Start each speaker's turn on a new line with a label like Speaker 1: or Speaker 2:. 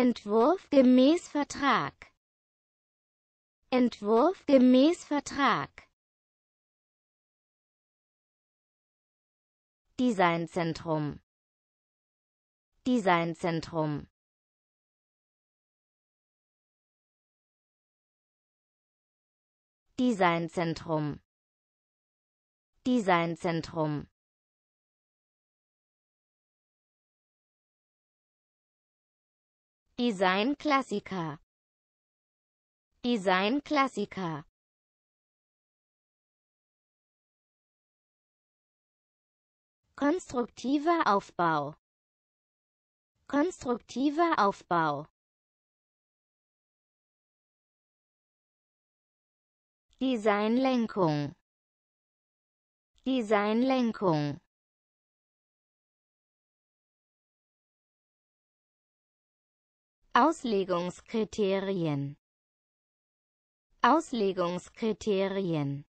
Speaker 1: Entwurf gemäß Vertrag. Entwurf gemäß Vertrag. Designzentrum. Designzentrum. Designzentrum. Designzentrum. Design-Klassiker Design-Klassiker Konstruktiver Aufbau Konstruktiver Aufbau Designlenkung Designlenkung Auslegungskriterien Auslegungskriterien